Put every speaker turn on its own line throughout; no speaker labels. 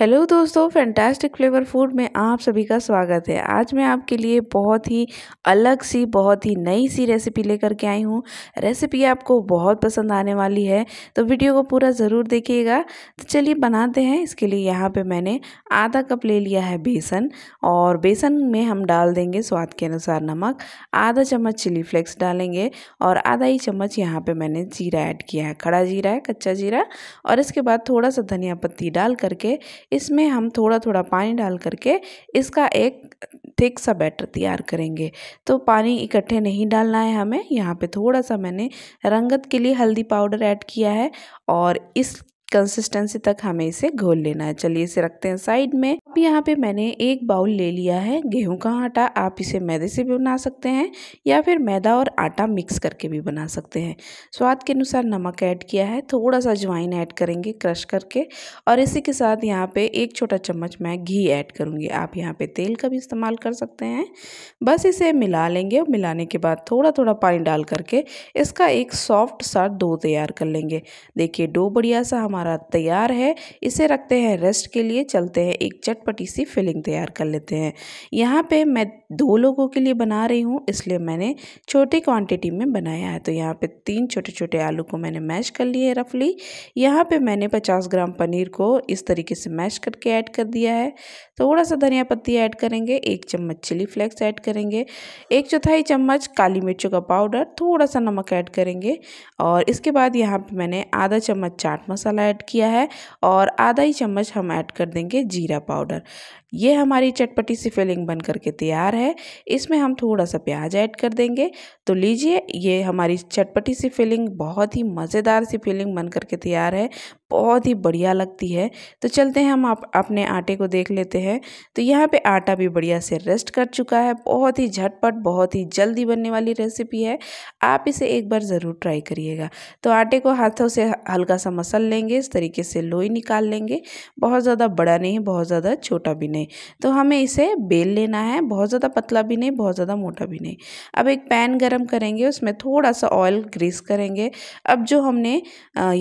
hello दोस्तों fantastic flavour food में आप सभी का स्वागत है आज मैं आपके लिए बहुत ही अलग सी बहुत ही नई सी रेसिपी लेकर के आई हूँ रेसिपी आपको बहुत पसंद आने वाली है तो वीडियो को पूरा ज़रूर देखिएगा तो चलिए बनाते हैं इसके लिए यहाँ पे मैंने आधा कप ले लिया है बेसन और बेसन में हम डाल देंगे स्वाद के अनुसार नमक आधा चम्मच चिली फ्लेक्स डालेंगे और आधा ही चम्मच यहाँ पर मैंने जीरा ऐड किया है खड़ा जीरा है कच्चा जीरा और इसके बाद थोड़ा सा धनिया पत्ती डाल करके इसमें हम थोड़ा थोड़ा पानी डाल करके इसका एक थिक सा बैटर तैयार करेंगे तो पानी इकट्ठे नहीं डालना है हमें यहाँ पे थोड़ा सा मैंने रंगत के लिए हल्दी पाउडर ऐड किया है और इस कंसिस्टेंसी तक हमें इसे घोल लेना है चलिए इसे रखते हैं साइड में अब यहाँ पे मैंने एक बाउल ले लिया है गेहूं का आटा आप इसे मैदे से भी बना सकते हैं या फिर मैदा और आटा मिक्स करके भी बना सकते हैं स्वाद के अनुसार नमक ऐड किया है थोड़ा सा ज्वाइन ऐड करेंगे क्रश करके और इसी के साथ यहाँ पे एक छोटा चम्मच मैं घी ऐड करूँगी आप यहाँ पे तेल का भी इस्तेमाल कर सकते हैं बस इसे मिला लेंगे और मिलाने के बाद थोड़ा थोड़ा पानी डाल करके इसका एक सॉफ्ट सा डो तैयार कर लेंगे देखिए डो बढ़िया सा हमारा हमारा तैयार है इसे रखते हैं रेस्ट के लिए चलते हैं एक चटपटी सी फिलिंग तैयार कर लेते हैं यहाँ पे मैं दो लोगों के लिए बना रही हूँ इसलिए मैंने छोटी क्वांटिटी में बनाया है तो यहाँ पे तीन छोटे छोटे आलू को मैंने मैश कर लिए रफली यहाँ पे मैंने 50 ग्राम पनीर को इस तरीके से मैश करके ऐड कर दिया है थोड़ा सा धनिया पत्ती ऐड करेंगे एक चम्मच चिली फ्लेक्स ऐड करेंगे एक चौथाई चम्मच काली मिर्चों का पाउडर थोड़ा सा नमक ऐड करेंगे और इसके बाद यहाँ पर मैंने आधा चम्मच चाट मसाला ऐड किया है और आधा ही चम्मच हम ऐड कर देंगे जीरा पाउडर ये हमारी चटपटी सी फिलिंग बन करके तैयार है है इसमें हम थोड़ा सा प्याज ऐड कर देंगे तो लीजिए ये हमारी चटपटी सी फीलिंग बहुत ही मज़ेदार सी फीलिंग बन करके तैयार है बहुत ही बढ़िया लगती है तो चलते हैं हम आप अपने आटे को देख लेते हैं तो यहाँ पे आटा भी बढ़िया से रेस्ट कर चुका है बहुत ही झटपट बहुत ही जल्दी बनने वाली रेसिपी है आप इसे एक बार ज़रूर ट्राई करिएगा तो आटे को हाथों से हल्का सा मसल लेंगे इस तरीके से लोई निकाल लेंगे बहुत ज़्यादा बड़ा नहीं बहुत ज़्यादा छोटा भी नहीं तो हमें इसे बेल लेना है बहुत ज़्यादा पतला भी नहीं बहुत ज़्यादा मोटा भी नहीं अब एक पैन गरम करेंगे उसमें थोड़ा सा ऑयल ग्रीस करेंगे अब जो हमने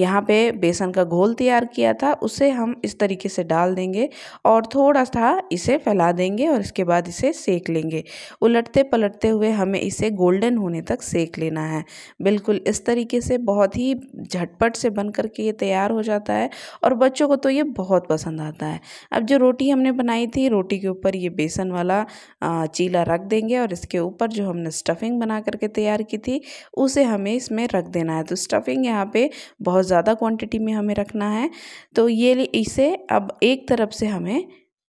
यहाँ पर बेसन का घोल घोल तैयार किया था उसे हम इस तरीके से डाल देंगे और थोड़ा सा इसे फैला देंगे और इसके बाद इसे सेक लेंगे उलटते पलटते हुए हमें इसे गोल्डन होने तक सेक लेना है बिल्कुल इस तरीके से बहुत ही झटपट से बन करके ये तैयार हो जाता है और बच्चों को तो ये बहुत पसंद आता है अब जो रोटी हमने बनाई थी रोटी के ऊपर ये बेसन वाला चीला रख देंगे और इसके ऊपर जो हमने स्टफिंग बना करके तैयार की थी उसे हमें इसमें रख देना है तो स्टफिंग यहाँ पे बहुत ज़्यादा क्वांटिटी में हमें रख रखना है तो ये इसे अब एक तरफ से हमें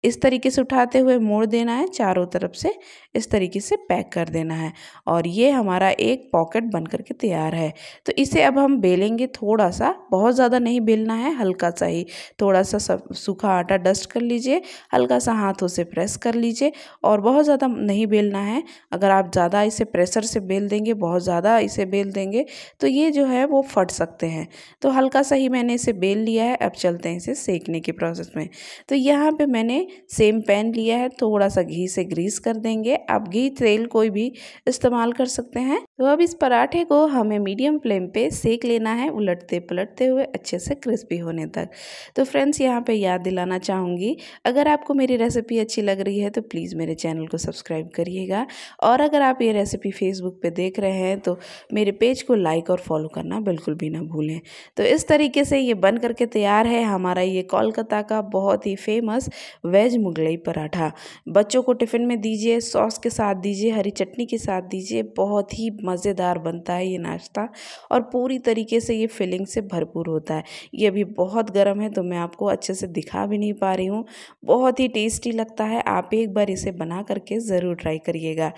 इस तरीके से उठाते हुए मोड़ देना है चारों तरफ से इस तरीके से पैक कर देना है और ये हमारा एक पॉकेट बन करके तैयार है तो इसे अब हम बेलेंगे थोड़ा सा बहुत ज़्यादा नहीं बेलना है हल्का सा ही थोड़ा सा सूखा आटा डस्ट कर लीजिए हल्का सा हाथों से प्रेस कर लीजिए और बहुत ज़्यादा नहीं बेलना है अगर आप ज़्यादा इसे प्रेशर से बेल देंगे बहुत ज़्यादा इसे बेल देंगे तो ये जो है वो फट सकते हैं तो हल्का सा ही मैंने इसे बेल लिया है अब चलते हैं इसे सेकने के प्रोसेस में तो यहाँ पर मैंने सेम पैन लिया है थोड़ा सा घी से ग्रीस कर देंगे आप घी तेल कोई भी इस्तेमाल कर सकते हैं तो अब इस पराठे को हमें मीडियम फ्लेम पे सेक लेना है उलटते पलटते हुए अच्छे से क्रिस्पी होने तक तो फ्रेंड्स यहाँ पे याद दिलाना चाहूँगी अगर आपको मेरी रेसिपी अच्छी लग रही है तो प्लीज़ मेरे चैनल को सब्सक्राइब करिएगा और अगर आप ये रेसिपी फेसबुक पे देख रहे हैं तो मेरे पेज को लाइक और फॉलो करना बिल्कुल भी ना भूलें तो इस तरीके से ये बन करके तैयार है हमारा ये कोलकाता का बहुत ही फेमस वेज मुगलई पराठा बच्चों को टिफ़िन में दीजिए सॉस के साथ दीजिए हरी चटनी के साथ दीजिए बहुत ही मज़ेदार बनता है ये नाश्ता और पूरी तरीके से ये फिलिंग से भरपूर होता है ये अभी बहुत गर्म है तो मैं आपको अच्छे से दिखा भी नहीं पा रही हूँ बहुत ही टेस्टी लगता है आप एक बार इसे बना करके ज़रूर ट्राई करिएगा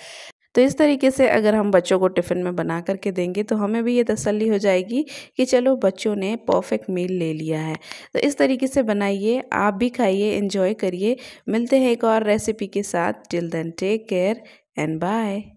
तो इस तरीके से अगर हम बच्चों को टिफ़िन में बना करके देंगे तो हमें भी ये तसल्ली हो जाएगी कि चलो बच्चों ने परफेक्ट मील ले लिया है तो इस तरीके से बनाइए आप भी खाइए इन्जॉय करिए मिलते हैं एक और रेसिपी के साथ till then take care and bye